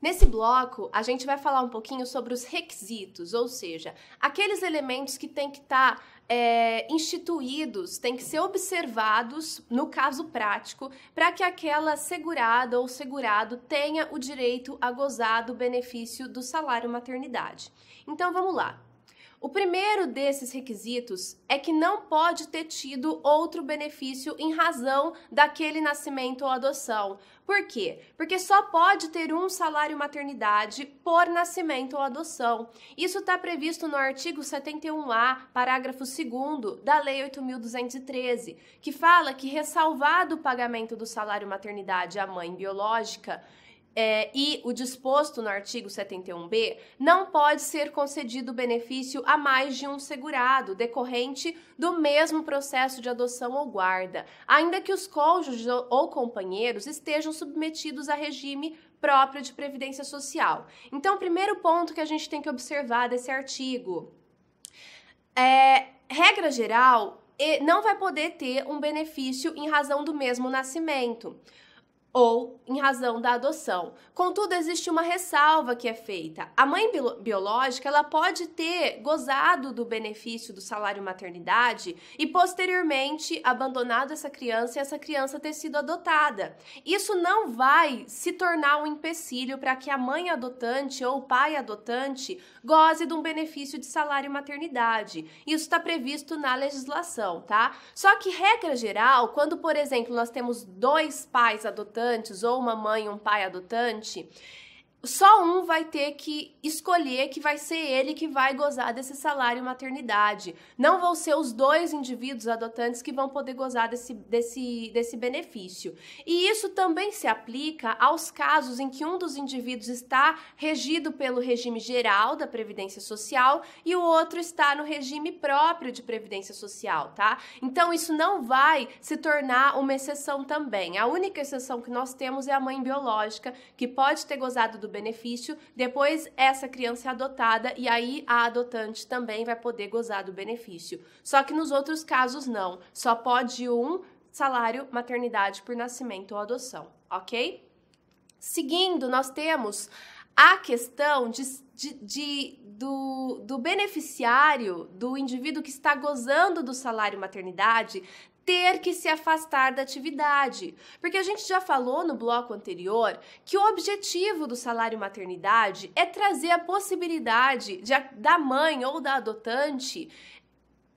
Nesse bloco, a gente vai falar um pouquinho sobre os requisitos, ou seja, aqueles elementos que têm que estar tá, é, instituídos, têm que ser observados, no caso prático, para que aquela segurada ou segurado tenha o direito a gozar do benefício do salário maternidade. Então vamos lá. O primeiro desses requisitos é que não pode ter tido outro benefício em razão daquele nascimento ou adoção. Por quê? Porque só pode ter um salário maternidade por nascimento ou adoção. Isso está previsto no artigo 71A, parágrafo 2 da Lei 8.213, que fala que, ressalvado o pagamento do salário maternidade à mãe biológica, é, e o disposto no artigo 71b, não pode ser concedido benefício a mais de um segurado decorrente do mesmo processo de adoção ou guarda, ainda que os cônjuges ou companheiros estejam submetidos a regime próprio de previdência social. Então, o primeiro ponto que a gente tem que observar desse artigo é, regra geral, não vai poder ter um benefício em razão do mesmo nascimento ou em razão da adoção. Contudo, existe uma ressalva que é feita. A mãe biológica, ela pode ter gozado do benefício do salário maternidade e posteriormente abandonado essa criança e essa criança ter sido adotada. Isso não vai se tornar um empecilho para que a mãe adotante ou o pai adotante goze de um benefício de salário maternidade. Isso está previsto na legislação, tá? Só que regra geral, quando, por exemplo, nós temos dois pais adotantes adotantes ou uma mãe e um pai adotante, só um vai ter que escolher que vai ser ele que vai gozar desse salário maternidade. Não vão ser os dois indivíduos adotantes que vão poder gozar desse, desse, desse benefício. E isso também se aplica aos casos em que um dos indivíduos está regido pelo regime geral da Previdência Social e o outro está no regime próprio de Previdência Social, tá? Então isso não vai se tornar uma exceção também. A única exceção que nós temos é a mãe biológica, que pode ter gozado do benefício. Depois, essa criança é adotada e aí a adotante também vai poder gozar do benefício. Só que nos outros casos, não. Só pode um salário maternidade por nascimento ou adoção, ok? Seguindo, nós temos a questão de, de, de, do, do beneficiário, do indivíduo que está gozando do salário maternidade, ter que se afastar da atividade. Porque a gente já falou no bloco anterior que o objetivo do salário maternidade é trazer a possibilidade de, da mãe ou da adotante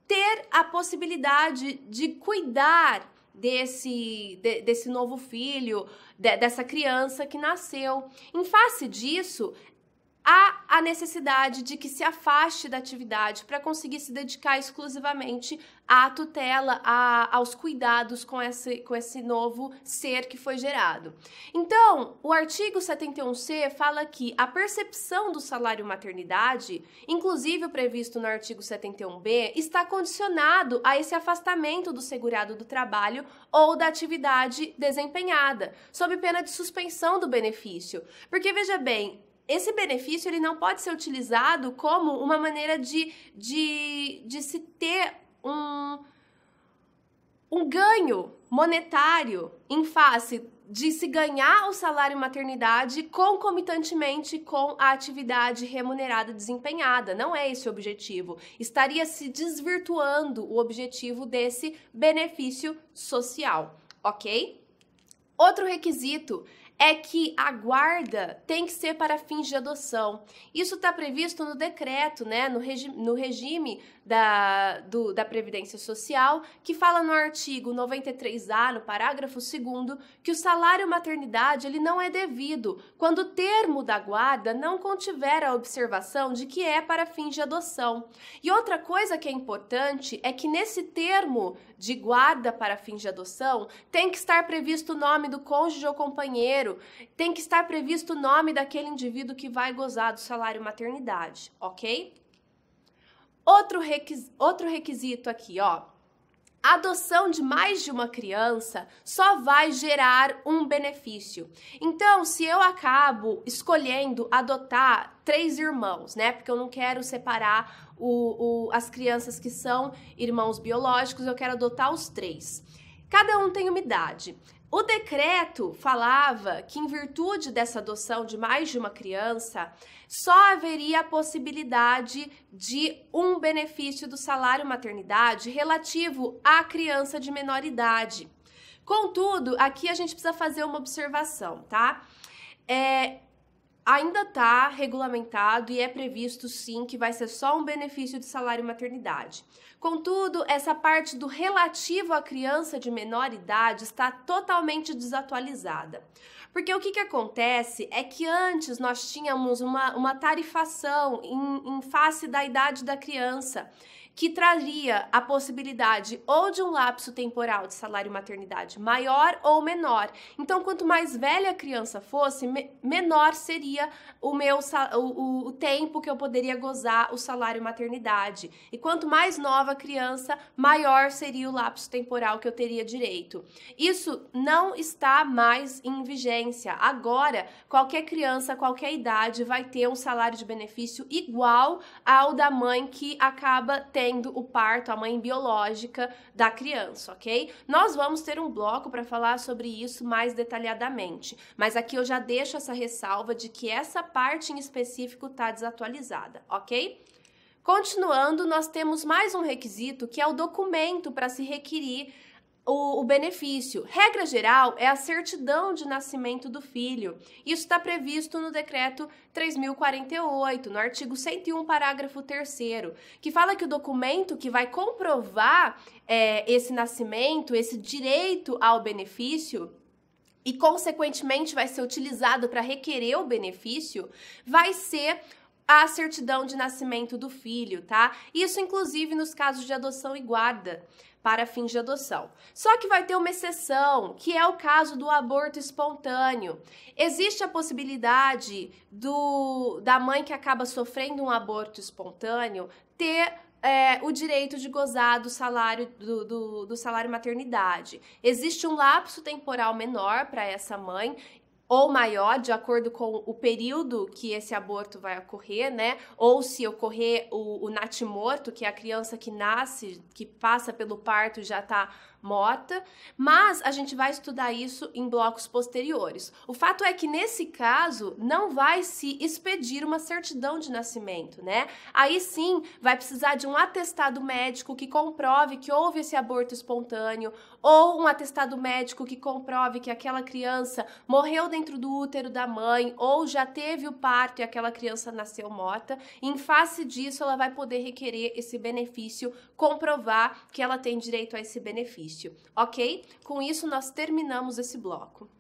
ter a possibilidade de cuidar desse, de, desse novo filho, de, dessa criança que nasceu. Em face disso, há a necessidade de que se afaste da atividade para conseguir se dedicar exclusivamente à tutela, a, aos cuidados com esse, com esse novo ser que foi gerado. Então, o artigo 71C fala que a percepção do salário maternidade, inclusive o previsto no artigo 71B, está condicionado a esse afastamento do segurado do trabalho ou da atividade desempenhada, sob pena de suspensão do benefício. Porque veja bem, esse benefício ele não pode ser utilizado como uma maneira de, de, de se ter um, um ganho monetário em face de se ganhar o salário maternidade concomitantemente com a atividade remunerada desempenhada. Não é esse o objetivo. Estaria se desvirtuando o objetivo desse benefício social, ok? Outro requisito é que a guarda tem que ser para fins de adoção. Isso está previsto no decreto, né, no, regi no regime da, do, da Previdência Social, que fala no artigo 93A, no parágrafo 2 que o salário maternidade ele não é devido quando o termo da guarda não contiver a observação de que é para fins de adoção. E outra coisa que é importante é que nesse termo de guarda para fins de adoção tem que estar previsto o nome do cônjuge ou companheiro terceiro, tem que estar previsto o nome daquele indivíduo que vai gozar do salário maternidade, ok? Outro, outro requisito aqui, ó. A adoção de mais de uma criança só vai gerar um benefício. Então, se eu acabo escolhendo adotar três irmãos, né? Porque eu não quero separar o, o, as crianças que são irmãos biológicos, eu quero adotar os três. Cada um tem uma idade. O decreto falava que, em virtude dessa adoção de mais de uma criança, só haveria a possibilidade de um benefício do salário maternidade relativo à criança de menor idade. Contudo, aqui a gente precisa fazer uma observação, tá? É, ainda está regulamentado e é previsto sim que vai ser só um benefício de salário maternidade. Contudo, essa parte do relativo à criança de menor idade está totalmente desatualizada. Porque o que, que acontece é que antes nós tínhamos uma, uma tarifação em, em face da idade da criança que traria a possibilidade ou de um lapso temporal de salário maternidade maior ou menor. Então, quanto mais velha a criança fosse, me menor seria o meu o, o, tempo que eu poderia gozar o salário maternidade. E quanto mais nova a criança, maior seria o lapso temporal que eu teria direito. Isso não está mais em vigência. Agora, qualquer criança, qualquer idade vai ter um salário de benefício igual ao da mãe que acaba tendo sendo o parto, a mãe biológica da criança, ok? Nós vamos ter um bloco para falar sobre isso mais detalhadamente, mas aqui eu já deixo essa ressalva de que essa parte em específico está desatualizada, ok? Continuando, nós temos mais um requisito que é o documento para se requerir o, o, benefício. Regra geral é a certidão de nascimento do filho. Isso está previsto no decreto 3048, no artigo 101, parágrafo 3, que fala que o documento que vai comprovar é, esse nascimento, esse direito ao benefício, e consequentemente vai ser utilizado para requerer o benefício, vai ser a certidão de nascimento do filho, tá? Isso inclusive nos casos de adoção e guarda para fins de adoção. Só que vai ter uma exceção, que é o caso do aborto espontâneo. Existe a possibilidade do da mãe que acaba sofrendo um aborto espontâneo ter é, o direito de gozar do salário do, do, do salário maternidade. Existe um lapso temporal menor para essa mãe ou maior, de acordo com o período que esse aborto vai ocorrer, né? Ou se ocorrer o, o natimorto, que é a criança que nasce, que passa pelo parto já está morta, mas a gente vai estudar isso em blocos posteriores. O fato é que nesse caso não vai se expedir uma certidão de nascimento, né? Aí sim vai precisar de um atestado médico que comprove que houve esse aborto espontâneo ou um atestado médico que comprove que aquela criança morreu dentro do útero da mãe ou já teve o parto e aquela criança nasceu morta. Em face disso, ela vai poder requerer esse benefício, comprovar que ela tem direito a esse benefício ok? Com isso, nós terminamos esse bloco.